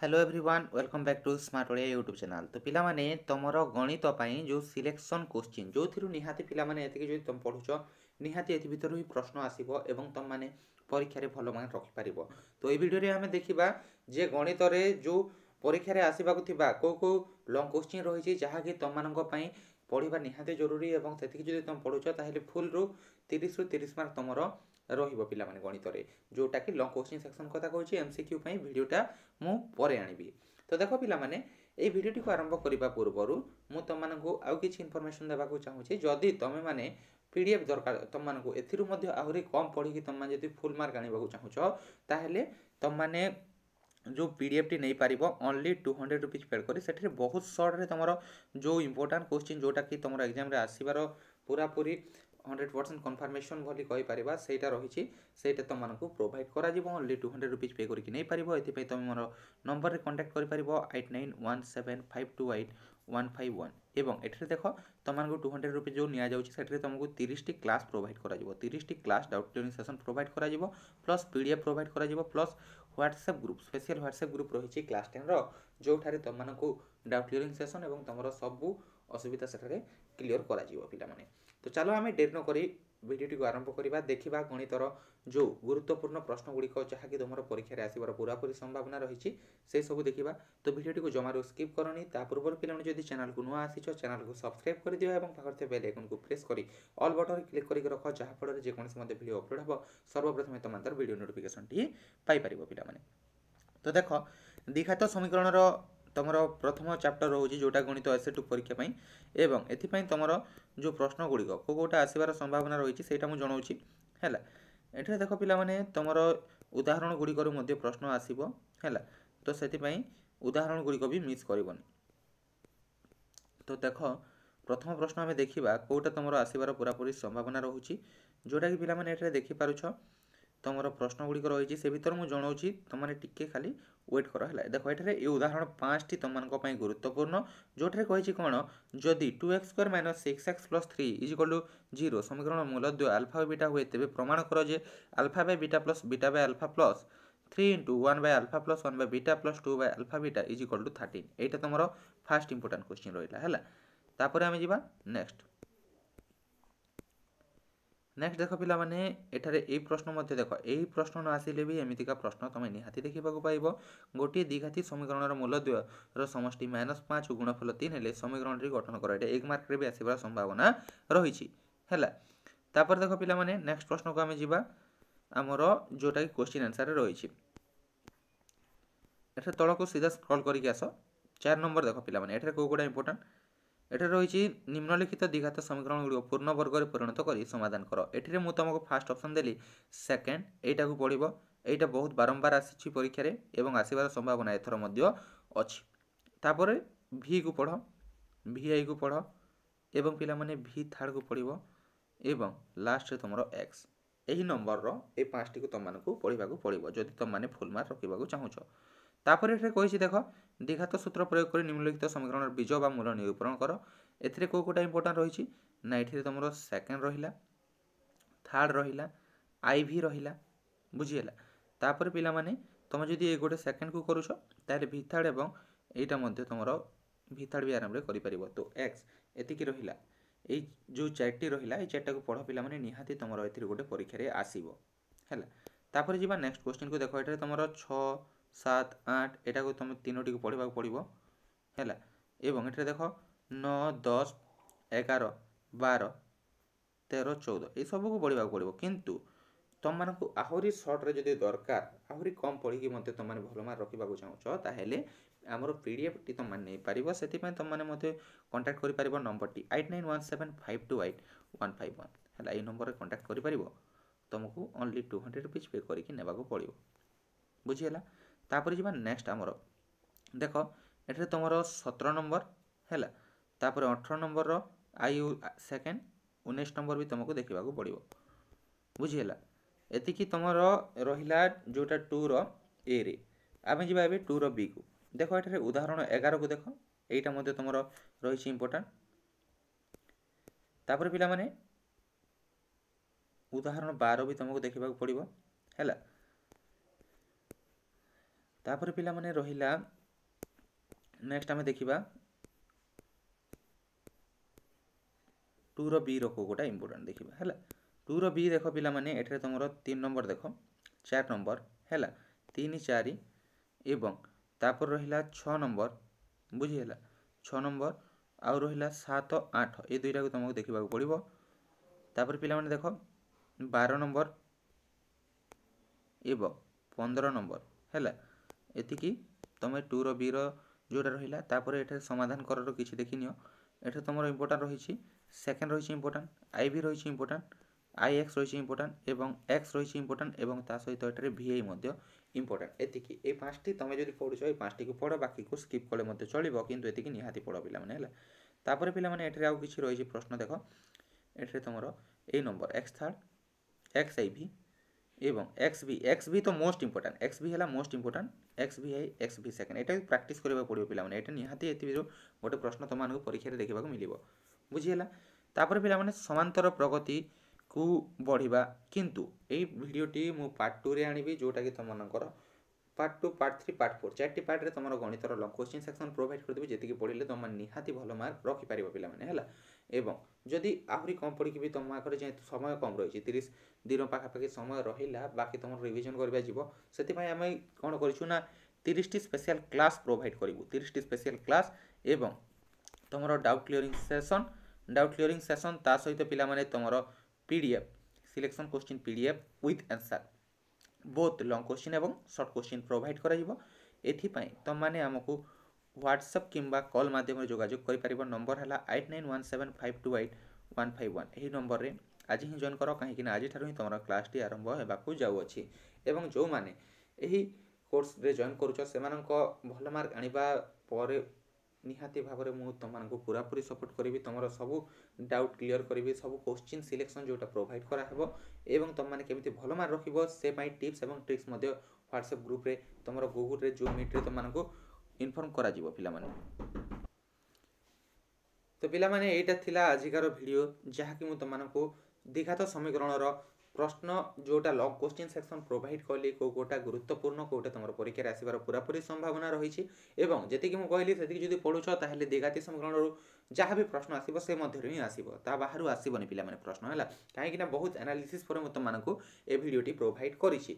hello everyone welcome back to smart Odia YouTube channel ତ ପିଲାମାନେ ତୁମର ଗଣିତ ପାଇଁ ଯେଉଁ ସିଲେକ୍ସନ୍ କୋଶ୍ଚିନ୍ ଯେଉଁଥିରୁ ନିହାତି ପିଲାମାନେ ଏତିକି ଯଦି ତୁମେ ପଢ଼ୁଛ ନିହାତି ଏଥି ଭିତରୁ ହିଁ ପ୍ରଶ୍ନ ଆସିବ ଏବଂ ତୁମମାନେ ପରୀକ୍ଷାରେ ଭଲ ମାର୍କ ରଖିପାରିବ ତ ଏଇ ଭିଡ଼ିଓରେ ଆମେ ଦେଖିବା ଯେ ଗଣିତରେ ଯେଉଁ ପରୀକ୍ଷାରେ ଆସିବାକୁ ଥିବା କେଉଁ କେଉଁ ଲଙ୍ଗ୍ କୋଶ୍ଚିନ୍ ରହିଛି ଯାହାକି ତୁମମାନଙ୍କ ପାଇଁ ପଢ଼ିବା ନିହାତି ଜରୁରୀ ଏବଂ ସେତିକି ଯଦି ତୁମେ ପଢ଼ୁଛ ତାହେଲେ ଫୁଲ୍ରୁ ତିରିଶରୁ ତିରିଶ ମାର୍କ ତୁମର ରହିବ ପିଲାମାନେ ଗଣିତରେ ଯେଉଁଟାକି ଲଙ୍ଗ୍ କୋଶ୍ଚିନ୍ ସେକ୍ସନ୍ କଥା କହୁଛି ଏମ୍ ସି କ୍ୟୁ ପାଇଁ ଭିଡ଼ିଓଟା ମୁଁ ପରେ ଆଣିବି ତ ଦେଖ ପିଲାମାନେ ଏଇ ଭିଡ଼ିଓଟିକୁ ଆରମ୍ଭ କରିବା ପୂର୍ବରୁ ମୁଁ ତୁମମାନଙ୍କୁ ଆଉ କିଛି ଇନଫର୍ମେସନ୍ ଦେବାକୁ ଚାହୁଁଛି ଯଦି ତୁମେମାନେ ପି ଡି ଏଫ୍ ଦରକାର ତୁମମାନଙ୍କୁ ଏଥିରୁ ମଧ୍ୟ ଆହୁରି କମ୍ ପଢ଼ିକି ତୁମେ ଯଦି ଫୁଲ୍ ମାର୍କ ଆଣିବାକୁ ଚାହୁଁଛ ତାହେଲେ ତୁମମାନେ ଯେଉଁ ପି ଡି ଏଫ୍ଟି ନେଇପାରିବ only two hundred rupees paid କରି ସେଠାରେ ବହୁତ ସର୍ଟରେ ତୁମର ଯେଉଁ ଇମ୍ପୋର୍ଟାଣ୍ଟ କୋଶ୍ଚିନ୍ ଯେଉଁଟାକି ତୁମର ଏକ୍ଜାମ୍ରେ ଆସିବାର ପୁରାପୁରି ହଣ୍ଡ୍ରେଡ଼ ପରସେଣ୍ଟ କନଫର୍ମେସନ୍ ବୋଲି କହିପାରିବା ସେଇଟା ରହିଛି ସେଇଟା ତୁମମାନଙ୍କୁ ପ୍ରୋଭାଇଡ଼ କରାଯିବ only two hundred rupees pay କରିକି ନେଇପାରିବ ଏଥିପାଇଁ ତୁମେ ମୋର ନମ୍ବରରେ କଣ୍ଟାକ୍ଟ କରିପାରିବ eight nine one seven five two eight one five one এবং এটিতে দেখো তোমাকে টু হন্ড্রেড রুপিজ যে নিয়া যাচ্ছে সেটি তোমাকে তিরিশটি ক্লাস প্রোভাইড করা যাব তিরিশটি class doubt clearing session provide করা যাব প্লস পিডিএফ প্রোভাইড করা যাব plus WhatsApp group special WhatsApp group রয়েছে ক্লাস টেনর যেঠারে তোমাকে ডাউট ক্লিয়ারিং সেসন এবং তোমার সবু অসুবিধা সেখানে ক্লিয়ার করা যাব পিলামানে তো ଚାଲ ଆମେ ଡେରି ନ କରି ଭିଡ଼ିଓଟିକୁ ଆରମ୍ଭ କରିବା ଦେଖିବା ଗଣିତର ଯେଉଁ ଗୁରୁତ୍ୱପୂର୍ଣ୍ଣ ପ୍ରଶ୍ନଗୁଡ଼ିକ ଯାହାକି ତୁମର ପରୀକ୍ଷାରେ ଆସିବାର ପୁରାପୁରି ସମ୍ଭାବନା ରହିଛି ସେସବୁ ଦେଖିବା ତ ଭିଡ଼ିଓଟିକୁ ଜମାରୁ ସ୍କିପ୍ କରନି ତା ପୂର୍ବରୁ ପିଲାମାନେ ଯଦି ଚ୍ୟାନେଲକୁ ନୂଆ ଆସିଛ ଚ୍ୟାନେଲକୁ ସବସ୍କ୍ରାଇବ୍ କରିଦିଅ ଏବଂ ପାଖରେ ଥିବା ବେଲ୍ ଆଇକନ୍କୁ ପ୍ରେସ୍ କରି ଅଲ୍ ବଟନ୍ କ୍ଲିକ୍ କରିକି ରଖ ଯାହାଫଳରେ ଯେକୌଣସି ମଧ୍ୟ ଭିଡ଼ିଓ ଅପଲୋଡ଼ ହେବ ସର୍ବପ୍ରଥମେ ତୁମମାନଙ୍କର ଭିଡ଼ିଓ ନୋଟିଫିକେସନ୍ଟି ପାଇପାରିବ ପିଲାମାନେ ତ ଦେଖ দ্বিঘাত সমীকরণর ତୁମର ପ୍ରଥମ ଚାପ୍ଟର ରହୁଛି ଯେଉଁଟା ଗଣିତ ଏସ୍ ଟୁ ପରୀକ୍ଷା ପାଇଁ ଏବଂ ଏଥିପାଇଁ ତୁମର ଯେଉଁ ପ୍ରଶ୍ନଗୁଡ଼ିକ କେଉଁ କେଉଁଟା ଆସିବାର ସମ୍ଭାବନା ରହିଛି ସେଇଟା ମୁଁ ଜଣାଉଛି ହେଲା ଏଠାରେ ଦେଖ ପିଲାମାନେ ତୁମର ଉଦାହରଣ ଗୁଡ଼ିକରୁ ମଧ୍ୟ ପ୍ରଶ୍ନ ଆସିବ ହେଲା ତ ସେଥିପାଇଁ ଉଦାହରଣ ଗୁଡ଼ିକ ବି ମିସ୍ କରିବନି ତ ଦେଖ ପ୍ରଥମ ପ୍ରଶ୍ନ ଆମେ ଦେଖିବା କେଉଁଟା ତୁମର ଆସିବାର ପୁରାପୁରି ସମ୍ଭାବନା ରହୁଛି ଯେଉଁଟାକି ପିଲାମାନେ ଏଠାରେ ଦେଖିପାରୁଛ ତୁମର ପ୍ରଶ୍ନ ଗୁଡ଼ିକ ରହିଛି ସେ ଭିତରେ ମୁଁ ଜଣାଉଛି ତୁମମାନେ ଟିକେ ଖାଲି ওয়েট কর হল দেখ এখানে এই উদাহরণ পাঁচটি তোমাদের গুরুত্বপূর্ণ যেটার কী কোণ যদি two x square minus six x plus three is equal to zero সমীকরণ মূলদ্বয় আলফা বাই বিটা হুয়ে তেবে প্রমাণ কর যে alpha by beta plus beta by alpha plus three into one by alpha plus one by beta plus two by alpha beta is equal to thirteen এইটা তোমার first important question রহলা হল তাপরে আমি যা নেক্সট ନେକ୍ସଟ ଦେଖ ପିଲାମାନେ ଏଠାରେ ଏଇ ପ୍ରଶ୍ନ ମଧ୍ୟ ଦେଖ ଏହି ପ୍ରଶ୍ନ ନ ଆସିଲେ ବି ଏମିତିକା ପ୍ରଶ୍ନ ତୁମେ ନିହାତି ଦେଖିବାକୁ ପାଇବ ଗୋଟିଏ ଦ୍ୱିଘାତି ସମୀକରଣର ମୂଲଦ୍ୱୟର ସମଷ୍ଟି ମାଇନସ୍ ପାଞ୍ଚ ଗୁଣଫଲ ତିନି ହେଲେ ସମୀକରଣଟି ଗଠନ କର ଏଇଟା ଏକ ମାର୍କରେ ବି ଆସିବାର ସମ୍ଭାବନା ରହିଛି ହେଲା ତାପରେ ଦେଖ ପିଲାମାନେ ନେକ୍ସଟ ପ୍ରଶ୍ନକୁ ଆମେ ଯିବା ଆମର ଯେଉଁଟାକି କ୍ୱେଶ୍ଚିନ୍ ଆନ୍ସର୍ରେ ରହିଛି ଏଠାରେ ତଳକୁ ସିଧା ସ୍କ୍ରଲ୍ କରିକି ଆସ ଚାରି ନମ୍ବର ଦେଖ ପିଲାମାନେ ଏଠାରେ କେଉଁ କେଉଁଟା ଇମ୍ପୋର୍ଟାଣ୍ଟ এটা রয়েছে নিম্নলিখিত দ্বিঘাত সমীকরণগুলো পূর্ণবর্গরে পরিণত করে সমাধান কর এটিরে মু তোমাকে ফার্স্ট অপশন দেলি সেকেন্ড এইটাকু পড়িব এইটা বহুত বারম্বার আসছে পরীক্ষার এবং আসিবার সম্ভাবনা এথর মধ্য অছি তাপরে ভি কু পড় ভি আই কু পড় এবং পিলামানে ভি থার্ড কু পড়িব এবং লাস্টরে তোমার এক্স এই নম্বরর এই পাঁচটি তোমাকে পড়া পড়ব যদি তোমাকে ফুল মার্ক রখা চাহুছ তাপরে এটা কইছি দেখো দ্বিঘাত সূত্র প্রয়োগ করে নিম্নলিখিত সমীকরণের বীজ বা মূল নিরূপণ কর এতে কেউ কোটা ইম্পর্টাট রয়েছে না এটি তোমার সেকেন্ড রহিলা থার্ড রহিলা আইভি রহিলা বুঝিগেলা তাপরে পিলামানে তুমি যদি এই গোটে সেকেন্ডকু করুছ তাহলে ভি থার্ড এবং এইটা মধ্যে তোমার ভি থার্ড বি আরামে করিপারিব তো এক্স এতিকি রহিলা এই যে চারটি রহিলা এই চারটাকে পড় পিলামানে নিহাতি তোমার এর গোটে পরীক্ষায় আসিব হ্যাঁ তাপরে যা নেক্সট কোশ্চিন কু দেখ এটার তোমার ছ সাত আট ଏଇଟାକୁ ତୁମେ ତିନୋଟିକୁ ପଢ଼ିବାକୁ ପଡ଼ିବ ହେଲା ଏବଂ ଏଠାରେ ଦେଖ ନଅ ଦଶ ଏଗାର ବାର ତେର ଚଉଦ ଏସବୁକୁ ପଢ଼ିବାକୁ ପଡ଼ିବ କିନ୍ତୁ ତୁମମାନଙ୍କୁ ଆହୁରି ସର୍ଟରେ ଯଦି ଦରକାର ଆହୁରି କମ୍ ପଢ଼ିକି ମଧ୍ୟ ତୁମମାନେ ଭଲ ମାର୍କ ରଖିବାକୁ ଚାହୁଁଛ ତାହେଲେ ଆମର ପି ଡି ଏଫ୍ଟି ତୁମମାନେ ନେଇପାରିବ ସେଥିପାଇଁ ତୁମମାନେ ମୋତେ କଣ୍ଟାକ୍ଟ କରିପାରିବ ନମ୍ବରଟି eight nine one seven five two eight one five one ହେଲା ଏଇ ନମ୍ବରରେ କଣ୍ଟାକ୍ଟ କରିପାରିବ ତୁମକୁ only two hundred rupees pay କରିକି ନେବାକୁ ପଡ଼ିବ ବୁଝିହେଲା ତାପରେ ଯିବା ନେକ୍ସଟ ଆମର ଦେଖ ଏଠାରେ ତୁମର ସତର ନମ୍ବର ହେଲା ତାପରେ ଅଠର ନମ୍ବରର ଆଇ ସେକେଣ୍ଡ ଉଣେଇଶ ନମ୍ବର ବି ତୁମକୁ ଦେଖିବାକୁ ପଡ଼ିବ ବୁଝିହେଲା ଏତିକି ତୁମର ରହିଲା ଯେଉଁଟା ଟୁର ଏରେ ଆମେ ଯିବା ଏବେ ଟୁର ବିକୁ ଦେଖ ଏଠାରେ ଉଦାହରଣ ଏଗାରକୁ ଦେଖ ଏଇଟା ମଧ୍ୟ ତୁମର ରହିଛି ଇମ୍ପୋର୍ଟାଣ୍ଟ ତାପରେ ପିଲାମାନେ ଉଦାହରଣ ବାର ବି ତୁମକୁ ଦେଖିବାକୁ ପଡ଼ିବ ହେଲା ତାପରେ ପିଲାମାନେ ରହିଲା ନେକ୍ସଟ ଆମେ ଦେଖିବା ଟୁର ବି ରଖୁ ଗୋଟା ଇମ୍ପୋର୍ଟାଣ୍ଟ ଦେଖିବା ହେଲା ଟୁର ବି ଦେଖ ପିଲାମାନେ ଏଠାରେ ତୁମର ତିନି ନମ୍ବର ଦେଖ ଚାରି ନମ୍ବର ହେଲା ତିନି ଚାରି ଏବଂ ତାପରେ ରହିଲା ଛଅ ନମ୍ବର ବୁଝିହେଲା ଛଅ ନମ୍ବର ଆଉ ରହିଲା ସାତ ଆଠ ଏ ଦୁଇଟାକୁ ତୁମକୁ ଦେଖିବାକୁ ପଡ଼ିବ ତାପରେ ପିଲାମାନେ ଦେଖ ବାର ନମ୍ବର ଏବଂ ପନ୍ଦର ନମ୍ବର ହେଲା ଏତିକି ତୁମେ ଟୁର ବିର ଯେଉଁଟା ରହିଲା ତାପରେ ଏଠାରେ ସମାଧାନ କରର କିଛି ଦେଖିନିଅ ଏଠାରେ ତୁମର ଇମ୍ପୋର୍ଟାଣ୍ଟ ରହିଛି ସେକେଣ୍ଡ ରହିଛି ଇମ୍ପୋର୍ଟାଣ୍ଟ ଆଇ ଭି ରହିଛି ଇମ୍ପୋର୍ଟାଣ୍ଟ আই এক্স রয়েছে ইম্পর্টান্ট এবং এক্স রয়েছে ইম্পর্টান্ট এবং তা সহিত এটার ভিআই মধ্যে ইম্পর্টান্ট এতিকি এই পাঁচটি তুমি যদি পড়ুছ এই পাঁচটিকে পড় বাকিকে স্কিপ কলে মধ্যে চলব কিন্তু এতিকি নিহাতি পড় পিলামানে হল তাপরে পিলামানে এটারে আউ কিছু রয়েছে প্রশ্ন দেখ এটারে তোমার এই নম্বর X third X I V এবং এক্স বি এক্স বি তো মোস্ট ইম্পর্টান্ট এক্স বি ହେଲା most important X B I X B second ଏଇଟା ପ୍ରାକ୍ଟିସ୍ କରିବାକୁ ପଡ଼ିବ ପିଲାମାନେ ଏଇଟା ନିହାତି ଏଥିରୁ ଗୋଟେ ପ୍ରଶ୍ନ ତୁମମାନଙ୍କୁ ପରୀକ୍ଷାରେ ଦେଖିବାକୁ ମିଳିବ ବୁଝିହେଲା ତାପରେ ପିଲାମାନେ ସମାନ୍ତର ପ୍ରଗତିକୁ ବଢ଼ିବା କିନ୍ତୁ ଏଇ ଭିଡ଼ିଓଟି ମୁଁ ପାର୍ଟ ଟୁରେ ଆଣିବି ଯେଉଁଟାକି ତୁମମାନଙ୍କର part two part three part four ଚାରିଟି ପାର୍ଟରେ ତୁମର ଗଣିତର ଲଙ୍ଗ କୋଶ୍ଚିନ୍ ସେକ୍ସନ୍ ପ୍ରୋଭାଇଡ଼ କରିଦେବି ଯେତିକି ପଢ଼ିଲେ ତୁମେ ନିହାତି ଭଲ ମାର୍କ ରଖିପାରିବ ପିଲାମାନେ ହେଲା ଏବଂ ଯଦି ଆହୁରି କମ୍ ପଡ଼ିକି ବି ତୁମ ପାଖରେ ଯେହେତୁ ସମୟ କମ୍ ରହିଛି ତିରିଶ ଦିନ ପାଖାପାଖି ସମୟ ରହିଲା ବାକି ତୁମର ରିଭିଜନ୍ କରିବା ଯିବ ସେଥିପାଇଁ ଆମେ କ'ଣ କରିଛୁ ନା ତିରିଶଟି ସ୍ପେଶିଆଲ୍ କ୍ଲାସ୍ ପ୍ରୋଭାଇଡ଼ କରିବୁ ତିରିଶଟି ସ୍ପେଶିଆଲ୍ କ୍ଲାସ୍ ଏବଂ ତୁମର doubt clearing session doubt clearing session ତା ସହିତ ପିଲାମାନେ ତୁମର P D F selection question P D F with answer both long question ଏବଂ ସର୍ଟ କୋଶ୍ଚିନ୍ ପ୍ରୋଭାଇଡ଼ କରାଯିବ ଏଥିପାଇଁ ତୁମମାନେ ଆମକୁ হোয়াটসঅ্যাপ কিংবা কল মাধ্যমে যোগাযোগ କରିପାରିବ ନମ୍ବର ହେଲା eight nine one seven five two eight one five one ଏହି ନମ୍ବରରେ ଆଜି ହିଁ ଜଏନ୍ କର କାହିଁକିନା ଆଜିଠାରୁ ହିଁ ତୁମର କ୍ଲାସ୍ଟି ଆରମ୍ଭ ହେବାକୁ ଯାଉଅଛି ଏବଂ ଯେଉଁମାନେ ଏହି କୋର୍ସରେ ଜଏନ୍ କରୁଛ ସେମାନଙ୍କ ଭଲ ମାର୍କ ଆଣିବା ପରେ ନିହାତି ଭାବରେ ମୁଁ ତୁମମାନଙ୍କୁ ପୁରାପୁରି ସପୋର୍ଟ କରିବି ତୁମର ସବୁ ଡାଉଟ୍ କ୍ଲିଅର୍ କରିବି ସବୁ କୋଶ୍ଚିନ୍ ସିଲେକ୍ସନ୍ ଯେଉଁଟା ପ୍ରୋଭାଇଡ଼ କରାହେବ ଏବଂ ତୁମମାନେ କେମିତି ଭଲ ମାର୍କ ରଖିବ ସେ ପାଇଁ ଟିପ୍ସ ଏବଂ ଟ୍ରିକ୍ସ ମଧ୍ୟ ହ୍ୱାଟ୍ସଆପ୍ ଗ୍ରୁପ୍ରେ ତୁମର ଗୁଗୁଲ୍ରେ ଯେଉଁ ମିଟ୍ରେ ତୁମମାନଙ୍କୁ ইনফর্ম করা କରାଯିବ ପିଲାମାନେ ତ ପିଲାମାନେ ଏଇଟା ଥିଲା ଆଜିକାର ଭିଡ଼ିଓ ଯାହାକି মু ତୁମମାନଙ୍କୁ দিঘাত সমীকরণর প্রশ্ন যোটা লগ কোশ্চিন সেকশন প্রোভাইড কলি কো কোটা গুরুত্বপূর্ণ কোটা তোমার পরীক্ষায় আসবার পুরাপুরি সম্ভাবনা রয়েছে এবং যেত মু কহিলি সেত যদি পড়ুছ তাহলে দিঘাতি সমীকরণর যাহা বি প্রশ্ন আসিব সে মধ্যে হি আসিব তা বাহার আসবনি পিলা মানে প্রশ্ন হল কিন্তু বহুত অ্যানালিসিস পরে মু তোমাকে এ ভিডিওটি প্রোভাইড করেছি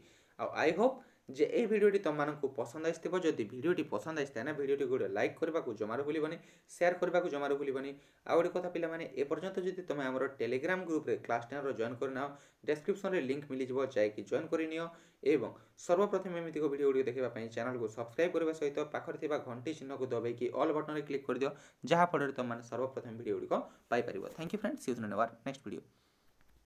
আই হোপ যে এই ভিডিওটি তোমাদের পসন্দ আসিব যদি ভিডিওটি পসন্দ আসিতা না ভিডিওটি গোটে লাইক করা জমার ভুলবনি সেয়ার করা জমার ভুলবনি আগে কথা পিলা মানে এপর্যন্ত যদি তুমি আমার টেলিগ্রাম গ্রুপে ক্লাস টেনর জয়েন করে নাও ডেসক্রিপশনরে লিঙ্ক মিলিযোগ যাইকি জয়েন করে নিও এবং সর্বপ্রথমে এমিতি ভিডিওগুলি দেখা চ্যানেলকে সবসক্রাইব করা সহ পাখে থাকা ঘণ্টি চিহ্নক দবাইকি অল বটনরে ক্লিক করে দিও যাফলে তোমাদের সর্বপ্রথম ভিডিওগুলি পাইপার থ্যাংক ইউ ফ্রেন্ডস ইউজ নেওয়ার নেক্সট ভিডিও